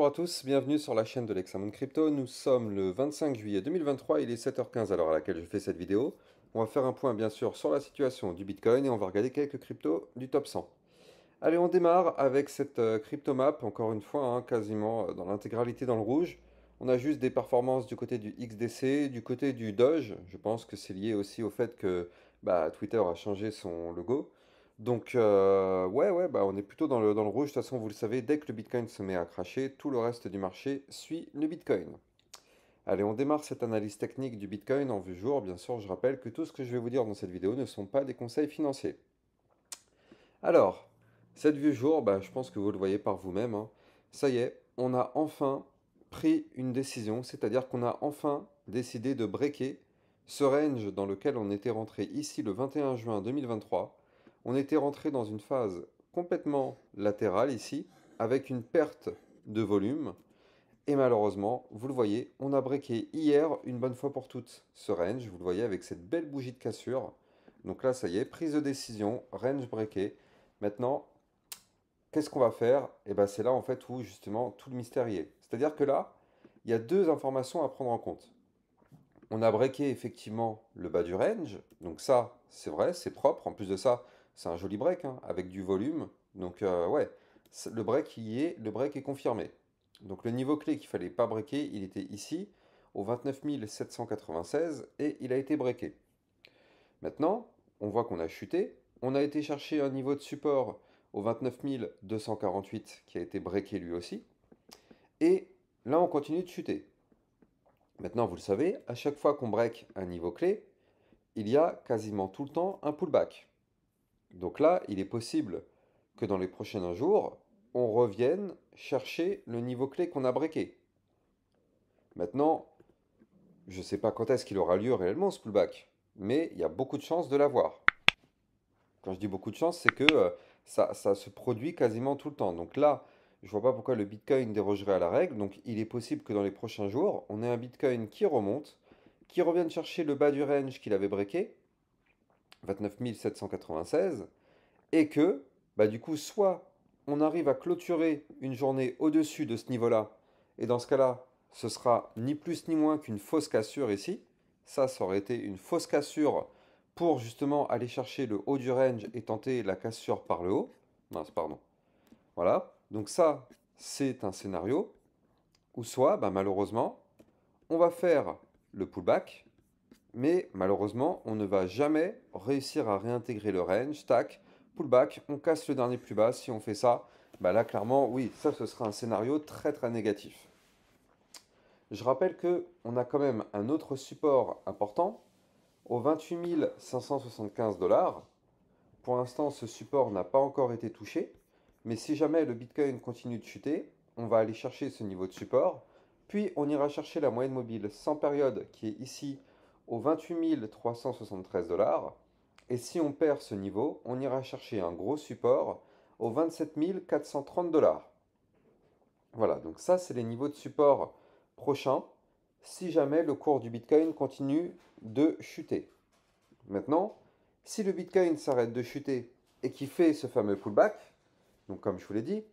Bonjour à tous, bienvenue sur la chaîne de l'Examen Crypto. Nous sommes le 25 juillet 2023, il est 7h15 à l'heure à laquelle je fais cette vidéo. On va faire un point bien sûr sur la situation du Bitcoin et on va regarder quelques cryptos du top 100. Allez, on démarre avec cette euh, crypto map, encore une fois, hein, quasiment euh, dans l'intégralité dans le rouge. On a juste des performances du côté du XDC, du côté du Doge. Je pense que c'est lié aussi au fait que bah, Twitter a changé son logo. Donc, euh, ouais, ouais, bah, on est plutôt dans le, dans le rouge. De toute façon, vous le savez, dès que le Bitcoin se met à cracher, tout le reste du marché suit le Bitcoin. Allez, on démarre cette analyse technique du Bitcoin en vue jour. Bien sûr, je rappelle que tout ce que je vais vous dire dans cette vidéo ne sont pas des conseils financiers. Alors, cette vue jour, bah, je pense que vous le voyez par vous-même. Hein. Ça y est, on a enfin pris une décision, c'est-à-dire qu'on a enfin décidé de breaker ce range dans lequel on était rentré ici le 21 juin 2023 on était rentré dans une phase complètement latérale ici, avec une perte de volume. Et malheureusement, vous le voyez, on a breaké hier une bonne fois pour toutes ce range. Vous le voyez avec cette belle bougie de cassure. Donc là, ça y est, prise de décision, range breaké. Maintenant, qu'est-ce qu'on va faire Et eh ben, c'est là en fait où justement tout le mystère est. C'est-à-dire que là, il y a deux informations à prendre en compte. On a breaké effectivement le bas du range, donc ça, c'est vrai, c'est propre. En plus de ça, c'est un joli break, hein, avec du volume. Donc euh, ouais, le break est, le break est confirmé. Donc le niveau clé qu'il fallait pas breaker, il était ici, au 29 796, et il a été breaké. Maintenant, on voit qu'on a chuté, on a été chercher un niveau de support au 29 248 qui a été breaké lui aussi, et là on continue de chuter. Maintenant, vous le savez, à chaque fois qu'on break un niveau clé, il y a quasiment tout le temps un pullback. Donc là, il est possible que dans les prochains jours, on revienne chercher le niveau clé qu'on a breaké. Maintenant, je ne sais pas quand est-ce qu'il aura lieu réellement ce pullback, mais il y a beaucoup de chances de l'avoir. Quand je dis beaucoup de chances, c'est que euh, ça, ça, se produit quasiment tout le temps. Donc là, je ne vois pas pourquoi le Bitcoin dérogerait à la règle. Donc il est possible que dans les prochains jours, on ait un Bitcoin qui remonte, qui revienne chercher le bas du range qu'il avait breaké, 29 796, et que, bah, du coup, soit on arrive à clôturer une journée au-dessus de ce niveau-là, et dans ce cas-là, ce sera ni plus ni moins qu'une fausse cassure ici. Ça, ça aurait été une fausse cassure pour justement aller chercher le haut du range et tenter la cassure par le haut. mince pardon. Voilà. Donc ça, c'est un scénario. Ou soit, bah, malheureusement, on va faire le pullback, mais malheureusement, on ne va jamais réussir à réintégrer le range. Tac, pullback, on casse le dernier plus bas. Si on fait ça, bah là clairement, oui, ça ce sera un scénario très très négatif. Je rappelle que on a quand même un autre support important Aux 28 575 dollars. Pour l'instant, ce support n'a pas encore été touché, mais si jamais le Bitcoin continue de chuter, on va aller chercher ce niveau de support, puis on ira chercher la moyenne mobile sans période qui est ici aux 28 373 dollars. Et si on perd ce niveau, on ira chercher un gros support aux 27 430 dollars. Voilà, donc ça c'est les niveaux de support prochains si jamais le cours du Bitcoin continue de chuter. Maintenant, si le Bitcoin s'arrête de chuter et qui fait ce fameux pullback, donc comme je vous l'ai dit,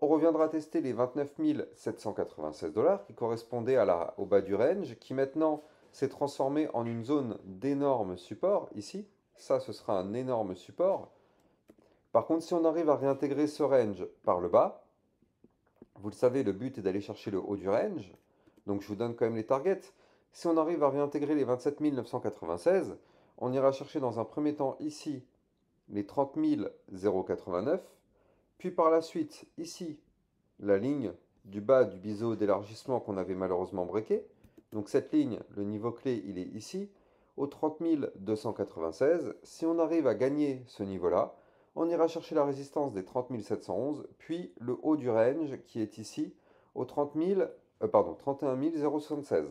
on reviendra tester les 29 796 dollars qui correspondaient au bas du range, qui maintenant s'est transformé en une zone d'énorme support, ici, ça ce sera un énorme support. Par contre, si on arrive à réintégrer ce range par le bas, vous le savez, le but est d'aller chercher le haut du range, donc je vous donne quand même les targets. Si on arrive à réintégrer les 27 996, on ira chercher dans un premier temps ici les 30 089, puis par la suite ici la ligne du bas du biseau d'élargissement qu'on avait malheureusement breaké, donc cette ligne, le niveau clé, il est ici, au 30 296. Si on arrive à gagner ce niveau-là, on ira chercher la résistance des 30 711, puis le haut du range qui est ici, au 30 31 076.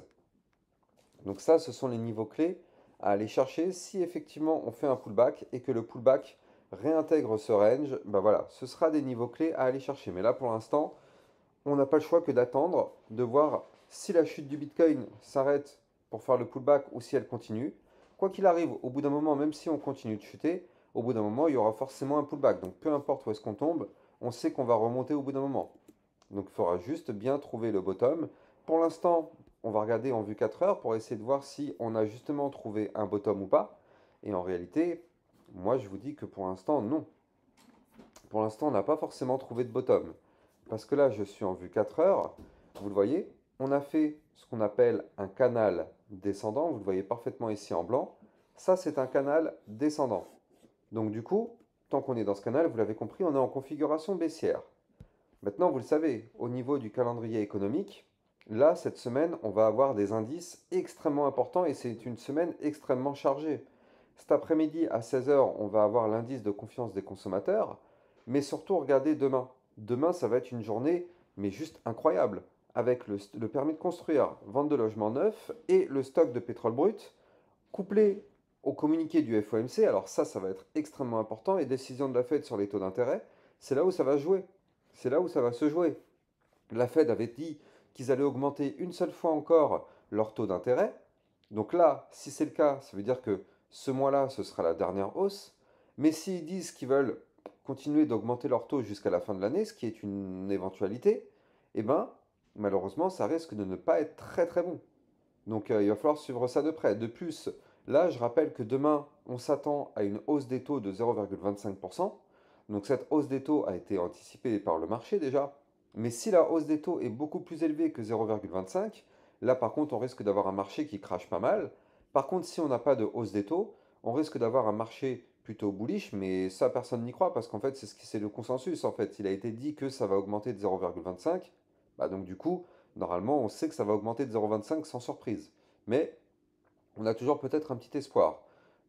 Donc ça, ce sont les niveaux clés à aller chercher si effectivement on fait un pullback et que le pullback réintègre ce range, ben voilà, ce sera des niveaux clés à aller chercher. Mais là, pour l'instant, on n'a pas le choix que d'attendre de voir si la chute du Bitcoin s'arrête pour faire le pullback ou si elle continue, quoi qu'il arrive, au bout d'un moment, même si on continue de chuter, au bout d'un moment, il y aura forcément un pullback. Donc peu importe où est-ce qu'on tombe, on sait qu'on va remonter au bout d'un moment. Donc il faudra juste bien trouver le bottom. Pour l'instant, on va regarder en vue 4 heures pour essayer de voir si on a justement trouvé un bottom ou pas. Et en réalité, moi je vous dis que pour l'instant, non. Pour l'instant, on n'a pas forcément trouvé de bottom. Parce que là, je suis en vue 4 heures, vous le voyez, on a fait ce qu'on appelle un canal descendant, vous le voyez parfaitement ici en blanc, ça c'est un canal descendant. Donc du coup, tant qu'on est dans ce canal, vous l'avez compris, on est en configuration baissière. Maintenant, vous le savez, au niveau du calendrier économique, là, cette semaine, on va avoir des indices extrêmement importants et c'est une semaine extrêmement chargée. Cet après-midi, à 16h, on va avoir l'indice de confiance des consommateurs, mais surtout, regardez demain. Demain, ça va être une journée, mais juste incroyable avec le, permis de construire, vente de logements neufs et le stock de pétrole brut, couplé au communiqué du FOMC, alors ça, ça va être extrêmement important, et décision de la Fed sur les taux d'intérêt, c'est là où ça va jouer. C'est là où ça va se jouer. La Fed avait dit qu'ils allaient augmenter une seule fois encore leur taux d'intérêt. Donc là, si c'est le cas, ça veut dire que ce mois-là, ce sera la dernière hausse. Mais s'ils disent qu'ils veulent continuer d'augmenter leur taux jusqu'à la fin de l'année, ce qui est une éventualité, eh ben, malheureusement, ça risque de ne pas être très très bon. Donc euh, il va falloir suivre ça de près. De plus, là, je rappelle que demain, on s'attend à une hausse des taux de 0,25%. Donc cette hausse des taux a été anticipée par le marché déjà. Mais si la hausse des taux est beaucoup plus élevée que 0,25, là par contre, on risque d'avoir un marché qui crache pas mal. Par contre, si on n'a pas de hausse des taux, on risque d'avoir un marché plutôt bullish, mais ça personne n'y croit parce qu'en fait c'est ce qui c'est le consensus en fait. Il a été dit que ça va augmenter de 0,25. Bah, donc du coup, normalement, on sait que ça va augmenter de 0,25 sans surprise. Mais on a toujours peut-être un petit espoir.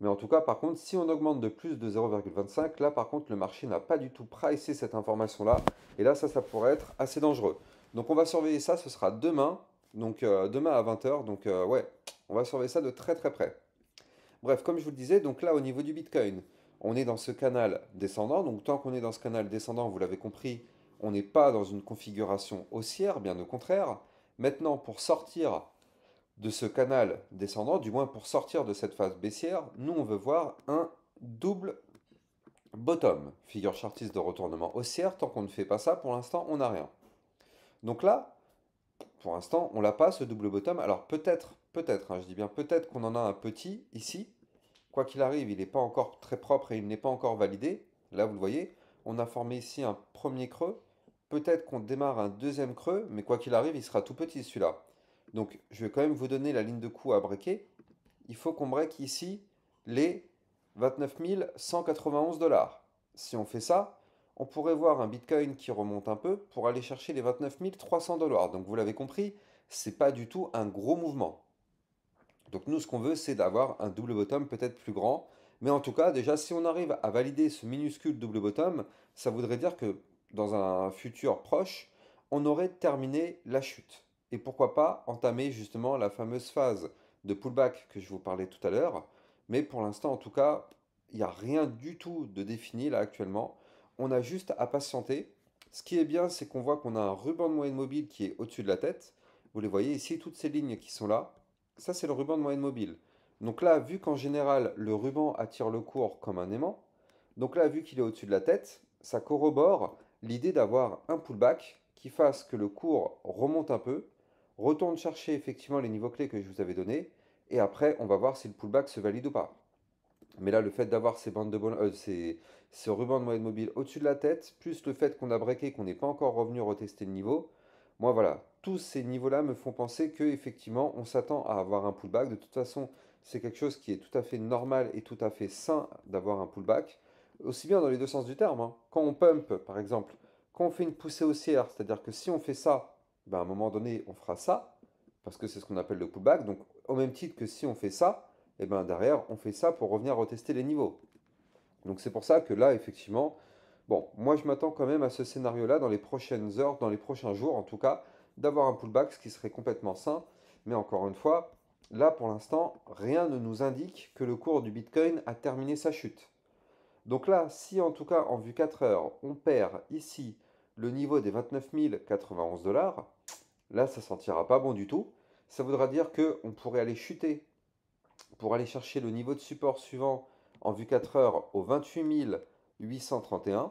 Mais en tout cas, par contre, si on augmente de plus de 0,25, là, par contre, le marché n'a pas du tout pricé cette information-là. Et là, ça, ça pourrait être assez dangereux. Donc, on va surveiller ça. Ce sera demain. Donc, euh, demain à 20h. Donc, euh, ouais, on va surveiller ça de très, très près. Bref, comme je vous le disais, donc là, au niveau du Bitcoin, on est dans ce canal descendant. Donc, tant qu'on est dans ce canal descendant, vous l'avez compris, on n'est pas dans une configuration haussière, bien au contraire. Maintenant, pour sortir de ce canal descendant, du moins pour sortir de cette phase baissière, nous on veut voir un double bottom, figure chartiste de retournement haussière. Tant qu'on ne fait pas ça, pour l'instant, on n'a rien. Donc là, pour l'instant, on l'a pas ce double bottom. Alors peut-être, peut-être, hein, je dis bien peut-être qu'on en a un petit ici. Quoi qu'il arrive, il n'est pas encore très propre et il n'est pas encore validé. Là, vous le voyez, on a formé ici un premier creux peut-être qu'on démarre un deuxième creux, mais quoi qu'il arrive, il sera tout petit celui-là. Donc je vais quand même vous donner la ligne de coup à breaker. Il faut qu'on break ici les 29 191 dollars. Si on fait ça, on pourrait voir un Bitcoin qui remonte un peu pour aller chercher les 29 300 dollars. Donc vous l'avez compris, c'est pas du tout un gros mouvement. Donc nous, ce qu'on veut, c'est d'avoir un double bottom peut-être plus grand. Mais en tout cas, déjà, si on arrive à valider ce minuscule double bottom, ça voudrait dire que dans un futur proche, on aurait terminé la chute. Et pourquoi pas entamer justement la fameuse phase de pullback que je vous parlais tout à l'heure. Mais pour l'instant, en tout cas, il n'y a rien du tout de défini là actuellement. On a juste à patienter. Ce qui est bien, c'est qu'on voit qu'on a un ruban de moyenne mobile qui est au-dessus de la tête. Vous les voyez ici, toutes ces lignes qui sont là. Ça, c'est le ruban de moyenne mobile. Donc là, vu qu'en général, le ruban attire le cours comme un aimant, donc là, vu qu'il est au-dessus de la tête, ça corrobore l'idée d'avoir un pullback qui fasse que le cours remonte un peu, retourne chercher effectivement les niveaux clés que je vous avais donnés, et après on va voir si le pullback se valide ou pas. Mais là, le fait d'avoir ces bandes de euh, ces, ce ruban de moyenne mobile au-dessus de la tête, plus le fait qu'on a breaké, qu'on n'est pas encore revenu retester le niveau, moi voilà, tous ces niveaux-là me font penser que effectivement, on s'attend à avoir un pullback. De toute façon, c'est quelque chose qui est tout à fait normal et tout à fait sain d'avoir un pullback aussi bien dans les deux sens du terme. Hein. Quand on pump, par exemple, quand on fait une poussée haussière, c'est-à-dire que si on fait ça, ben, à un moment donné, on fera ça, parce que c'est ce qu'on appelle le pullback. Donc, au même titre que si on fait ça, et eh ben derrière, on fait ça pour revenir retester les niveaux. Donc, c'est pour ça que là, effectivement, bon, moi, je m'attends quand même à ce scénario-là dans les prochaines heures, dans les prochains jours, en tout cas, d'avoir un pullback, ce qui serait complètement sain. Mais encore une fois, là, pour l'instant, rien ne nous indique que le cours du Bitcoin a terminé sa chute. Donc là, si en tout cas en vue 4 heures, on perd ici le niveau des 29 091 dollars, là ça ne sentira pas bon du tout. Ça voudra dire qu'on pourrait aller chuter pour aller chercher le niveau de support suivant en vue 4 heures au 28 831,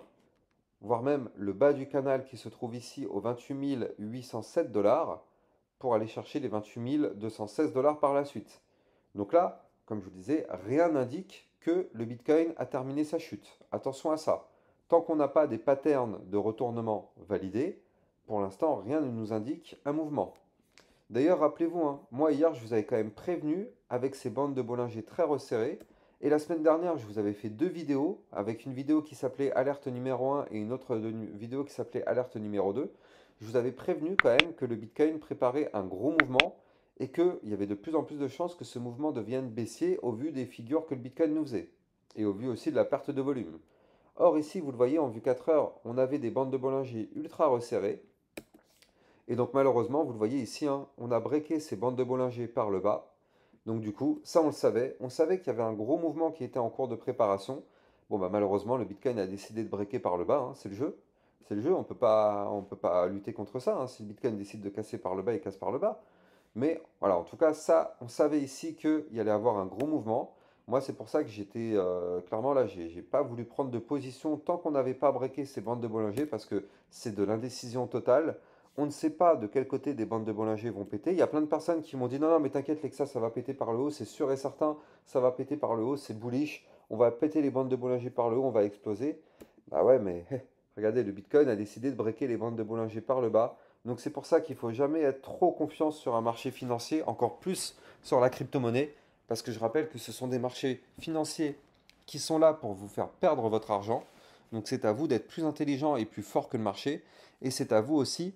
voire même le bas du canal qui se trouve ici au 28 807 dollars pour aller chercher les 28 216 dollars par la suite. Donc là, comme je vous disais, rien n'indique que le Bitcoin a terminé sa chute. Attention à ça. Tant qu'on n'a pas des patterns de retournement validés, pour l'instant, rien ne nous indique un mouvement. D'ailleurs, rappelez-vous, hein, moi hier, je vous avais quand même prévenu avec ces bandes de Bollinger très resserrées. Et la semaine dernière, je vous avais fait deux vidéos, avec une vidéo qui s'appelait Alerte numéro 1 et une autre vidéo qui s'appelait Alerte numéro 2. Je vous avais prévenu quand même que le Bitcoin préparait un gros mouvement et qu'il y avait de plus en plus de chances que ce mouvement devienne baissier au vu des figures que le Bitcoin nous faisait, et au vu aussi de la perte de volume. Or ici, vous le voyez, en vue 4 heures, on avait des bandes de Bollinger ultra resserrées, et donc malheureusement, vous le voyez ici, hein, on a breaké ces bandes de Bollinger par le bas, donc du coup, ça on le savait, on savait qu'il y avait un gros mouvement qui était en cours de préparation, Bon, bah, malheureusement, le Bitcoin a décidé de breaker par le bas, hein, c'est le jeu. C'est le jeu, on ne peut pas lutter contre ça. Hein, si le Bitcoin décide de casser par le bas, il casse par le bas. Mais voilà, en tout cas, ça, on savait ici qu'il y avoir un gros mouvement. Moi, c'est pour ça que j'étais euh, clairement là, n'ai pas voulu prendre de position tant qu'on n'avait pas breaké ces bandes de Bollinger parce que c'est de l'indécision totale. On ne sait pas de quel côté des bandes de Bollinger vont péter. Il y a plein de personnes qui m'ont dit non, non, mais t'inquiète, Lexa, ça va péter par le haut, c'est sûr et certain, ça va péter par le haut, c'est bullish, on va péter les bandes de Bollinger par le haut, on va exploser. Bah ouais, mais regardez, le Bitcoin a décidé de breaker les bandes de Bollinger par le bas. Donc c'est pour ça qu'il ne faut jamais être trop confiant sur un marché financier, encore plus sur la crypto-monnaie, parce que je rappelle que ce sont des marchés financiers qui sont là pour vous faire perdre votre argent. Donc c'est à vous d'être plus intelligent et plus fort que le marché, et c'est à vous aussi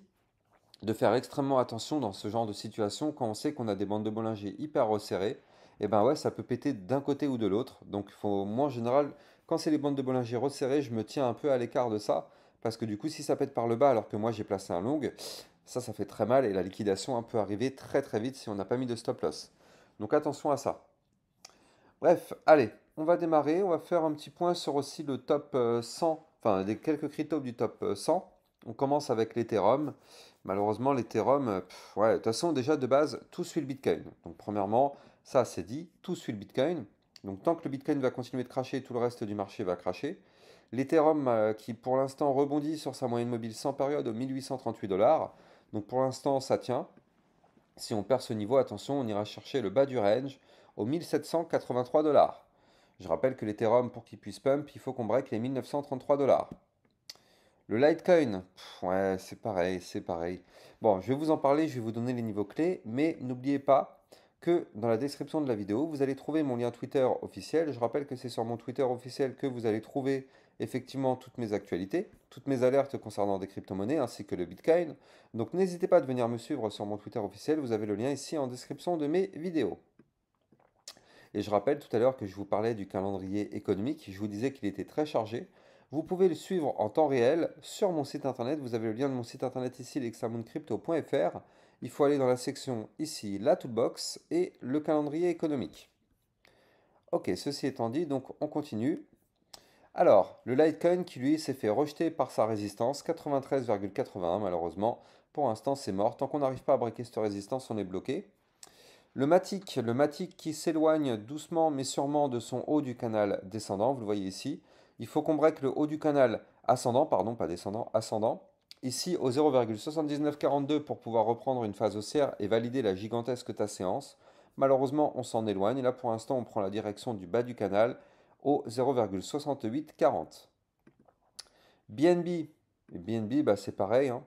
de faire extrêmement attention dans ce genre de situation quand on sait qu'on a des bandes de Bollinger hyper resserrées. Et eh ben ouais, ça peut péter d'un côté ou de l'autre. Donc faut, moi en général, quand c'est les bandes de Bollinger resserrées, je me tiens un peu à l'écart de ça parce que du coup, si ça pète par le bas alors que moi j'ai placé un long, ça, ça fait très mal et la liquidation peut arriver très très vite si on n'a pas mis de stop loss. Donc attention à ça. Bref, allez, on va démarrer. On va faire un petit point sur aussi le top 100, euh, enfin les quelques cryptos du top 100. Euh, on commence avec l'Ethereum. Malheureusement, l'Ethereum, euh, ouais, de toute façon, déjà de base, tout suit le Bitcoin. Donc, premièrement, ça c'est dit, tout suit le Bitcoin. Donc, tant que le Bitcoin va continuer de cracher, tout le reste du marché va cracher. L'Ethereum euh, qui pour l'instant rebondit sur sa moyenne mobile sans période aux 1838 dollars. Donc pour l'instant ça tient. Si on perd ce niveau, attention, on ira chercher le bas du range aux 1783 dollars. Je rappelle que l'Ethereum, pour qu'il puisse pump, il faut qu'on break les 1933 dollars. Le Litecoin, ouais, c'est pareil, c'est pareil. Bon, je vais vous en parler, je vais vous donner les niveaux clés, mais n'oubliez pas que dans la description de la vidéo, vous allez trouver mon lien Twitter officiel. Je rappelle que c'est sur mon Twitter officiel que vous allez trouver effectivement toutes mes actualités, toutes mes alertes concernant des crypto-monnaies ainsi que le Bitcoin. Donc n'hésitez pas à venir me suivre sur mon Twitter officiel, vous avez le lien ici en description de mes vidéos. Et je rappelle tout à l'heure que je vous parlais du calendrier économique, je vous disais qu'il était très chargé. Vous pouvez le suivre en temps réel sur mon site internet, vous avez le lien de mon site internet ici, lexamooncrypto.fr. Il faut aller dans la section ici, la toolbox et le calendrier économique. Ok, ceci étant dit, donc on continue. Alors, le Litecoin qui lui s'est fait rejeter par sa résistance, 93,81 malheureusement, pour l'instant c'est mort, tant qu'on n'arrive pas à briquer cette résistance on est bloqué. Le Matic, le Matic qui s'éloigne doucement mais sûrement de son haut du canal descendant, vous le voyez ici, il faut qu'on break le haut du canal ascendant, pardon, pas descendant, ascendant, ici au 0,7942 pour pouvoir reprendre une phase haussière et valider la gigantesque ta séance. Malheureusement on s'en éloigne et là pour l'instant on prend la direction du bas du canal au 0,6840. BNB, BNB c'est pareil. Hein.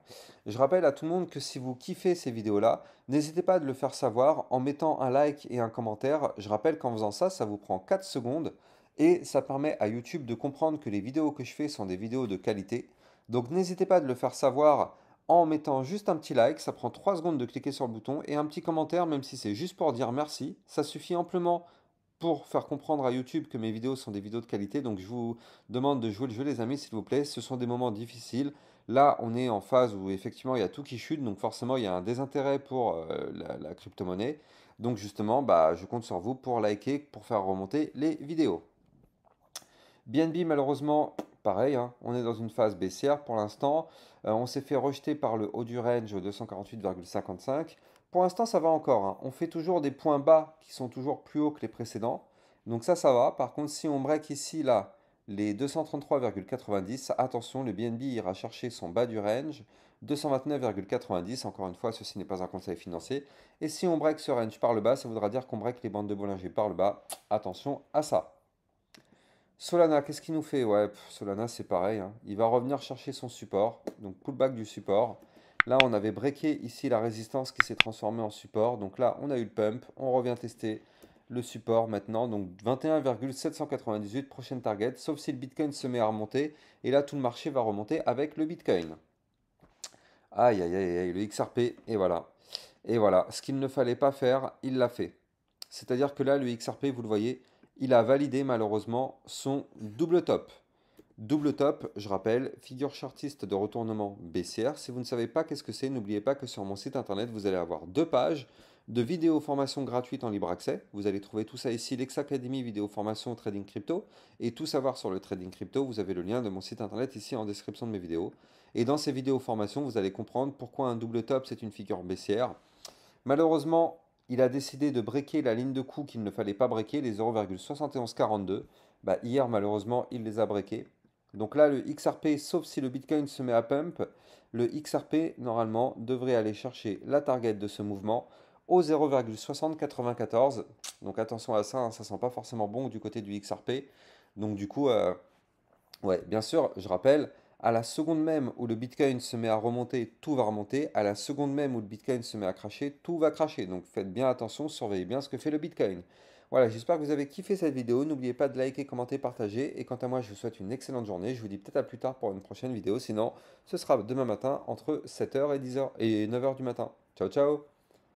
Je rappelle à tout le monde que si vous kiffez ces vidéos-là, n'hésitez pas à le faire savoir en mettant un like et un commentaire. Je rappelle qu'en faisant ça, ça vous prend 4 secondes et ça permet à YouTube de comprendre que les vidéos que je fais sont des vidéos de qualité. Donc n'hésitez pas à le faire savoir en mettant juste un petit like, ça prend 3 secondes de cliquer sur le bouton, et un petit commentaire, même si c'est juste pour dire merci, ça suffit amplement pour faire comprendre à YouTube que mes vidéos sont des vidéos de qualité. Donc je vous demande de jouer le jeu les amis s'il vous plaît. Ce sont des moments difficiles. Là, on est en phase où effectivement il y a tout qui chute, donc forcément il y a un désintérêt pour euh, la, crypto-monnaie. Donc justement, bah, je compte sur vous pour liker, pour faire remonter les vidéos. BNB, malheureusement, pareil, hein. on est dans une phase baissière pour l'instant. Euh, on s'est fait rejeter par le haut du range 248,55 pour l'instant, ça va encore. Hein. On fait toujours des points bas qui sont toujours plus hauts que les précédents. Donc ça, ça va. Par contre, si on break ici, là, les 233,90, attention, le BNB ira chercher son bas du range, 229,90. Encore une fois, ceci n'est pas un conseil financier. Et si on break ce range par le bas, ça voudra dire qu'on break les bandes de Bollinger par le bas. Attention à ça. Solana, qu'est-ce qu'il nous fait Ouais, Solana, c'est pareil. Hein. Il va revenir chercher son support. Donc, pullback du support. Là, on avait breaké ici la résistance qui s'est transformée en support. Donc là, on a eu le pump. On revient tester le support maintenant. Donc 21,798, prochaine target. Sauf si le Bitcoin se met à remonter. Et là, tout le marché va remonter avec le Bitcoin. Aïe, aïe, aïe, aïe, le XRP. Et voilà. Et voilà. Ce qu'il ne fallait pas faire, il l'a fait. C'est-à-dire que là, le XRP, vous le voyez, il a validé malheureusement son double top. Double top, je rappelle, figure chartiste de retournement baissière. Si vous ne savez pas qu'est-ce que c'est, n'oubliez pas que sur mon site internet, vous allez avoir deux pages de vidéos formation gratuites en libre accès. Vous allez trouver tout ça ici, l'Exacadémie vidéo formation trading crypto. Et tout savoir sur le trading crypto, vous avez le lien de mon site internet ici en description de mes vidéos. Et dans ces vidéos formations, vous allez comprendre pourquoi un double top, c'est une figure baissière. Malheureusement, il a décidé de breaker la ligne de coût qu'il ne fallait pas breaker, les 0,7142. Bah, hier, malheureusement, il les a breakés. Donc là, le XRP, sauf si le Bitcoin se met à pump, le XRP, normalement, devrait aller chercher la target de ce mouvement au 0,6094. Donc attention à ça, hein, ça sent pas forcément bon du côté du XRP. Donc du coup, euh, ouais, bien sûr, je rappelle, à la seconde même où le Bitcoin se met à remonter, tout va remonter. À la seconde même où le Bitcoin se met à cracher, tout va cracher. Donc faites bien attention, surveillez bien ce que fait le Bitcoin. Voilà, j'espère que vous avez kiffé cette vidéo. N'oubliez pas de liker, commenter, partager. Et quant à moi, je vous souhaite une excellente journée. Je vous dis peut-être à plus tard pour une prochaine vidéo. Sinon, ce sera demain matin entre 7h et 10h et 9h du matin. Ciao, ciao